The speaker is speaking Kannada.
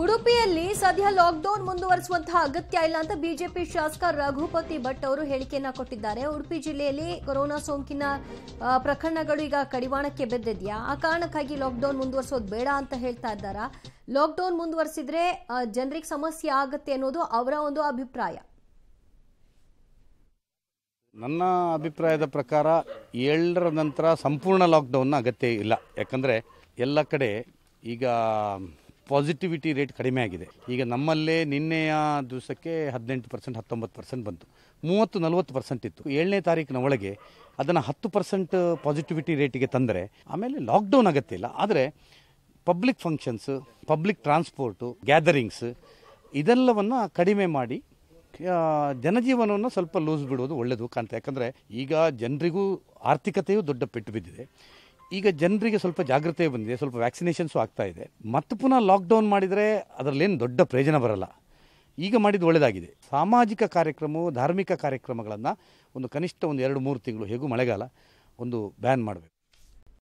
ಉಡುಪಿಯಲ್ಲಿ ಸದ್ಯ ಲಾಕ್ಡೌನ್ ಮುಂದುವರಿಸುವಂತಹ ಅಗತ್ಯ ಇಲ್ಲ ಅಂತ ಬಿಜೆಪಿ ಶಾಸಕ ರಘುಪತಿ ಭಟ್ ಅವರು ಹೇಳಿಕೆಯನ್ನ ಕೊಟ್ಟಿದ್ದಾರೆ ಉಡುಪಿ ಜಿಲ್ಲೆಯಲ್ಲಿ ಕೊರೋನಾ ಸೋಂಕಿನ ಪ್ರಕರಣಗಳು ಈಗ ಕಡಿವಾಣಕ್ಕೆ ಬೆದ್ದಿದೆಯಾ ಆ ಕಾರಣಕ್ಕಾಗಿ ಲಾಕ್ಡೌನ್ ಮುಂದುವರಿಸೋದು ಬೇಡ ಅಂತ ಹೇಳ್ತಾ ಇದ್ದಾರಾ ಲಾಕ್ಡೌನ್ ಮುಂದುವರಿಸಿದ್ರೆ ಜನರಿಗೆ ಸಮಸ್ಯೆ ಆಗುತ್ತೆ ಅನ್ನೋದು ಅವರ ಒಂದು ಅಭಿಪ್ರಾಯ ನನ್ನ ಅಭಿಪ್ರಾಯದ ಪ್ರಕಾರ ಏಳರ ನಂತರ ಸಂಪೂರ್ಣ ಲಾಕ್ಡೌನ್ ಅಗತ್ಯ ಇಲ್ಲ ಯಾಕಂದ್ರೆ ಎಲ್ಲ ಕಡೆ ಈಗ ಪಾಸಿಟಿವಿಟಿ ರೇಟ್ ಕಡಿಮೆ ಆಗಿದೆ ಈಗ ನಮ್ಮಲ್ಲೇ ನಿನ್ನೆಯ ದಿವಸಕ್ಕೆ ಹದಿನೆಂಟು ಪರ್ಸೆಂಟ್ ಹತ್ತೊಂಬತ್ತು ಪರ್ಸೆಂಟ್ ಬಂತು ಮೂವತ್ತು ನಲವತ್ತು ಪರ್ಸೆಂಟ್ ಇತ್ತು ಏಳನೇ ತಾರೀಕಿನ ಒಳಗೆ ಅದನ್ನು ಹತ್ತು ಪರ್ಸೆಂಟ್ ಪಾಸಿಟಿವಿಟಿ ರೇಟಿಗೆ ತಂದರೆ ಆಮೇಲೆ ಲಾಕ್ಡೌನ್ ಅಗತ್ಯ ಆದರೆ public functions public transport gatherings ಇದೆಲ್ಲವನ್ನು ಕಡಿಮೆ ಮಾಡಿ ಜನಜೀವನವನ್ನು ಸ್ವಲ್ಪ ಲೂಸ್ ಬಿಡೋದು ಒಳ್ಳೆಯದು ಕಾಣ್ತದೆ ಯಾಕಂದರೆ ಈಗ ಜನರಿಗೂ ಆರ್ಥಿಕತೆಯು ದೊಡ್ಡ ಪೆಟ್ಟು ಬಿದ್ದಿದೆ ಈಗ ಜನರಿಗೆ ಸ್ವಲ್ಪ ಜಾಗೃತಿ ಬಂದಿದೆ ಸ್ವಲ್ಪ ವ್ಯಾಕ್ಸಿನೇಷನ್ಸು ಆಗ್ತಾ ಇದೆ ಮತ್ತೆ ಪುನಃ ಲಾಕ್ಡೌನ್ ಮಾಡಿದರೆ ಅದರಲ್ಲೇನು ದೊಡ್ಡ ಪ್ರಯೋಜನ ಬರಲ್ಲ ಈಗ ಮಾಡಿದ್ದು ಒಳ್ಳೆಯದಾಗಿದೆ ಸಾಮಾಜಿಕ ಕಾರ್ಯಕ್ರಮವು ಧಾರ್ಮಿಕ ಕಾರ್ಯಕ್ರಮಗಳನ್ನು ಒಂದು ಕನಿಷ್ಠ ಒಂದು ಎರಡು ಮೂರು ತಿಂಗಳು ಹೇಗೂ ಮಳೆಗಾಲ ಒಂದು ಬ್ಯಾನ್ ಮಾಡಬೇಕು